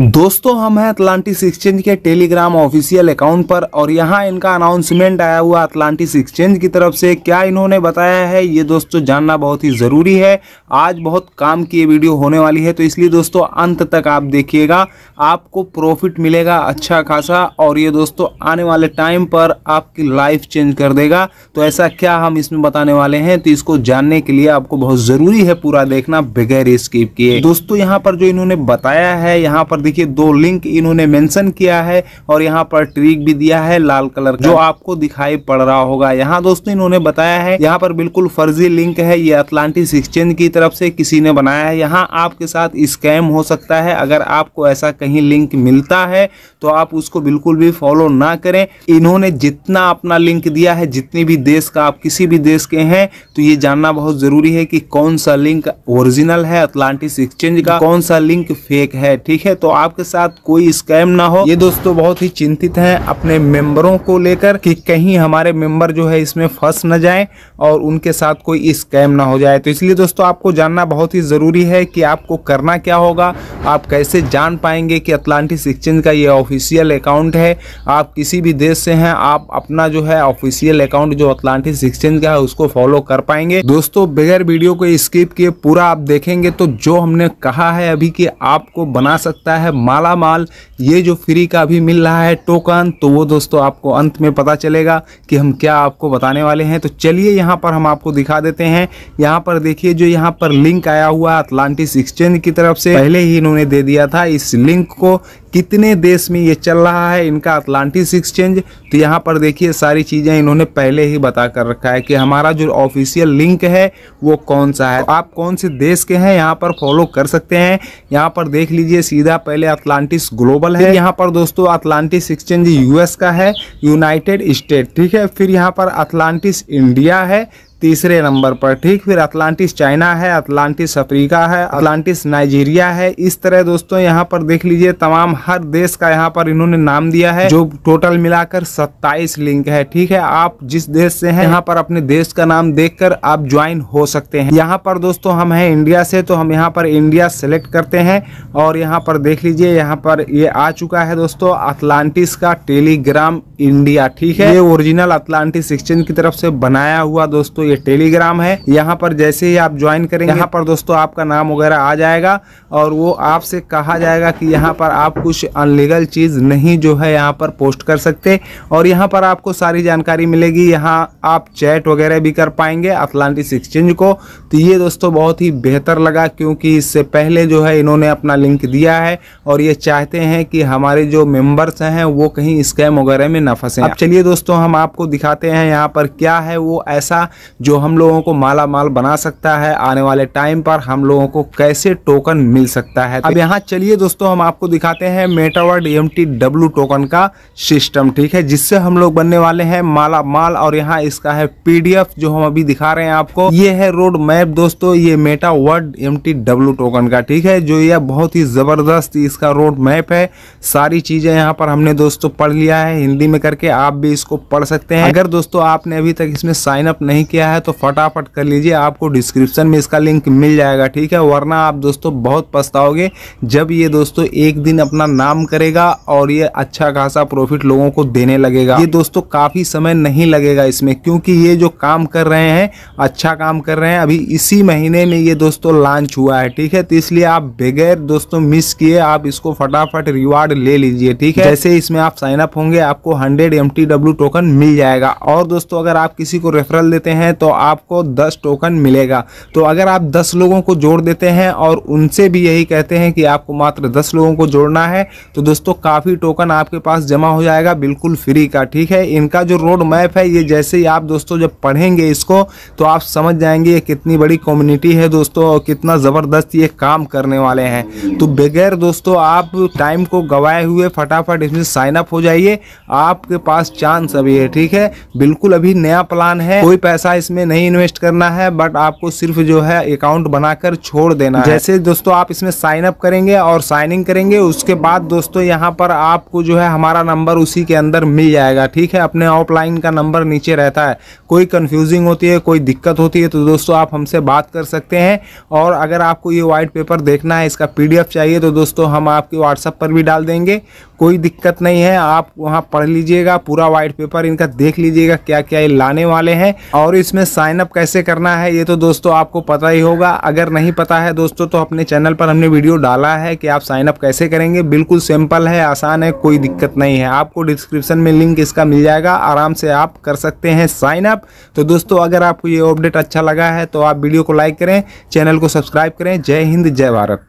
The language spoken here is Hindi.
दोस्तों हम हैं अटलांटिस एक्सचेंज के टेलीग्राम ऑफिशियल अकाउंट पर और यहाँ इनका अनाउंसमेंट आया हुआ अटलांटिस एक्सचेंज की तरफ से क्या इन्होंने बताया है ये दोस्तों जानना बहुत ही ज़रूरी है आज बहुत काम की ये वीडियो होने वाली है तो इसलिए दोस्तों अंत तक आप देखिएगा आपको प्रॉफिट मिलेगा अच्छा खासा और ये दोस्तों आने वाले टाइम पर आपकी लाइफ चेंज कर देगा तो ऐसा क्या हम इसमें बताने वाले हैं तो इसको जानने के लिए आपको बहुत ज़रूरी है पूरा देखना बगैर स्किप किए दोस्तों यहाँ पर जो इन्होंने बताया है यहाँ पर देखिए दो लिंक इन्होंने मेंशन किया है और यहाँ पर ट्रिक भी दिया है लाल कलर जो आपको दिखाई पड़ रहा होगा यहाँ दोस्तों इन्होंने बताया है यहाँ पर बिल्कुल फर्जी लिंक है ये अटलांटिस एक्सचेंज की तरफ से किसी ने बनाया है यहाँ आपके साथ स्कैम हो सकता है अगर आपको ऐसा कहीं कहीं लिंक मिलता है तो आप उसको बिल्कुल भी फॉलो ना करें इन्होंने जितना अपना लिंक दिया है जितनी भी देश का आप किसी भी देश के हैं तो ये जानना बहुत ज़रूरी है कि कौन सा लिंक ओरिजिनल है अटलांटिस एक्सचेंज का कौन सा लिंक फेक है ठीक है तो आपके साथ कोई स्कैम ना हो ये दोस्तों बहुत ही चिंतित है अपने मेंबरों को लेकर कि कहीं हमारे मेंबर जो है इसमें फंस न जाए और उनके साथ कोई स्कैम ना हो जाए तो इसलिए दोस्तों आपको जानना बहुत ही ज़रूरी है कि आपको करना क्या होगा आप कैसे जान पाएंगे बताएंगे कि अटलांटिस एक्सचेंज का ये ऑफिशियल अकाउंट है आप किसी भी देश से हैं आप अपना जो है ऑफिशियल अकाउंट जो अटलांटिस एक्सचेंज का है उसको फॉलो कर पाएंगे दोस्तों बगैर वीडियो को स्किप किए पूरा आप देखेंगे तो जो हमने कहा है अभी कि आपको बना सकता है माला माल ये जो फ्री का अभी मिल रहा है टोकन तो वो दोस्तों आपको अंत में पता चलेगा कि हम क्या आपको बताने वाले हैं तो चलिए यहाँ पर हम आपको दिखा देते हैं यहाँ पर देखिए जो यहाँ पर लिंक आया हुआ अटलांटिस एक्सचेंज की तरफ से पहले ही इन्होंने दे दिया था इस लिंक बैंक को कितने देश में ये चल रहा है इनका अटलांटिस एक्सचेंज तो यहाँ पर देखिए सारी चीज़ें इन्होंने पहले ही बता कर रखा है कि हमारा जो ऑफिशियल लिंक है वो कौन सा है आप कौन से देश के हैं यहाँ पर फॉलो कर सकते हैं यहाँ पर देख लीजिए सीधा पहले अटलांटिस ग्लोबल है यहाँ पर दोस्तों अटलांटिस एक्सचेंज यूएस का है यूनाइटेड स्टेट ठीक है फिर यहाँ पर अटलांटिस इंडिया है तीसरे नंबर पर ठीक फिर अटलांटिस चाइना है अटलांटिस अफ्रीका है अटलांटिस नाइजीरिया है इस तरह दोस्तों यहाँ पर देख लीजिए तमाम हर देश का यहाँ पर इन्होंने नाम दिया है जो टोटल मिलाकर सत्ताईस लिंक है ठीक है आप जिस देश से हैं यहाँ पर अपने देश का नाम देखकर आप ज्वाइन हो सकते हैं यहाँ पर दोस्तों हम हैं इंडिया से तो हम यहाँ पर इंडिया सेलेक्ट करते हैं और यहाँ पर देख लीजिए यहाँ पर ये आ चुका है दोस्तों अटलांटिस का टेलीग्राम इंडिया ठीक है ये ओरिजिनल अथलांटिस एक्सचेंज की तरफ से बनाया हुआ दोस्तों ये टेलीग्राम है यहाँ पर जैसे ही आप ज्वाइन करेंगे यहाँ पर दोस्तों आपका नाम वगैरह आ जाएगा और वो आपसे कहा जाएगा कि यहाँ पर कुछ कुछ अनलीगल चीज़ नहीं जो है यहाँ पर पोस्ट कर सकते और यहाँ पर आपको सारी जानकारी मिलेगी यहाँ आप चैट वगैरह भी कर पाएंगे अटलांटिस एक्सचेंज को तो ये दोस्तों बहुत ही बेहतर लगा क्योंकि इससे पहले जो है इन्होंने अपना लिंक दिया है और ये चाहते हैं कि हमारे जो मेम्बर्स हैं वो कहीं स्कैम वगैरह में ना फंसे अब चलिए दोस्तों हम आपको दिखाते हैं यहाँ पर क्या है वो ऐसा जो हम लोगों को माला माल बना सकता है आने वाले टाइम पर हम लोगों को कैसे टोकन मिल सकता है अब यहाँ चलिए दोस्तों हम आपको दिखाते हैं है Metaword M T W token का सिस्टम ठीक है जिससे हम लोग बनने वाले हैं माला माल और यहाँ इसका है पीडीएफ जो हम अभी दिखा रहे हैं आपको ये है रोड मैप दोस्तों ये Metaword M T W token का ठीक है जो यह बहुत ही ज़बरदस्त इसका रोड मैप है सारी चीज़ें यहाँ पर हमने दोस्तों पढ़ लिया है हिंदी में करके आप भी इसको पढ़ सकते हैं अगर दोस्तों आपने अभी तक इसमें साइन अप नहीं किया है तो फटाफट कर लीजिए आपको डिस्क्रिप्शन में इसका लिंक मिल जाएगा ठीक है वरना आप दोस्तों बहुत पछताओगे जब ये दोस्तों एक दिन अपना नाम करेगा और ये अच्छा खासा प्रॉफिट लोगों को देने लगेगा ये दोस्तों काफ़ी समय नहीं लगेगा इसमें क्योंकि ये जो काम कर रहे हैं अच्छा काम कर रहे हैं अभी इसी महीने में ये दोस्तों लॉन्च हुआ है ठीक है तो इसलिए आप बगैर दोस्तों मिस किए आप इसको फटाफट रिवार्ड ले लीजिए ठीक है जैसे इसमें आप साइन अप होंगे आपको हंड्रेड एम टोकन मिल जाएगा और दोस्तों अगर आप किसी को रेफरल देते हैं तो आपको दस टोकन मिलेगा तो अगर आप दस लोगों को जोड़ देते हैं और उनसे भी यही कहते हैं कि आपको मात्र दस लोगों को जोड़ना है है तो दोस्तों काफ़ी टोकन आपके पास जमा हो जाएगा बिल्कुल फ्री का ठीक है इनका जो रोड मैप है ये जैसे ही आप दोस्तों जब पढ़ेंगे इसको तो आप समझ जाएंगे ये कितनी बड़ी कम्युनिटी है दोस्तों और कितना ज़बरदस्त ये काम करने वाले हैं तो बगैर दोस्तों आप टाइम को गंवाए हुए फटाफट इसमें साइन अप हो जाइए आपके पास चांस अभी है ठीक है बिल्कुल अभी नया प्लान है कोई पैसा इसमें नहीं इन्वेस्ट करना है बट आपको सिर्फ जो है अकाउंट बनाकर छोड़ देना जैसे दोस्तों आप इसमें साइनअप करेंगे और साइनिंग करेंगे उसके बाद दोस्तों यहाँ पर आपको जो है हमारा नंबर उसी के अंदर मिल जाएगा ठीक है अपने ऑफलाइन का नंबर नीचे रहता है कोई कन्फ्यूजिंग होती है कोई दिक्कत होती है तो दोस्तों आप हमसे बात कर सकते हैं और अगर आपको ये वाइट पेपर देखना है इसका पी चाहिए तो दोस्तों हम आपके व्हाट्सएप पर भी डाल देंगे कोई दिक्कत नहीं है आप वहाँ पढ़ लीजिएगा पूरा वाइट पेपर इनका देख लीजिएगा क्या क्या ये लाने वाले हैं और इसमें साइनअप कैसे करना है ये तो दोस्तों आपको पता ही होगा अगर नहीं पता है दोस्तों तो अपने चैनल पर हमने वीडियो डाला है कि आप साइनअप कैसे करेंगे बिल्कुल सिंपल है आसान है कोई दिक्कत नहीं है आपको डिस्क्रिप्शन में लिंक इसका मिल जाएगा आराम से आप कर सकते हैं साइन अप तो दोस्तों अगर आपको ये अपडेट अच्छा लगा है तो आप वीडियो को लाइक करें चैनल को सब्सक्राइब करें जय हिंद जय भारत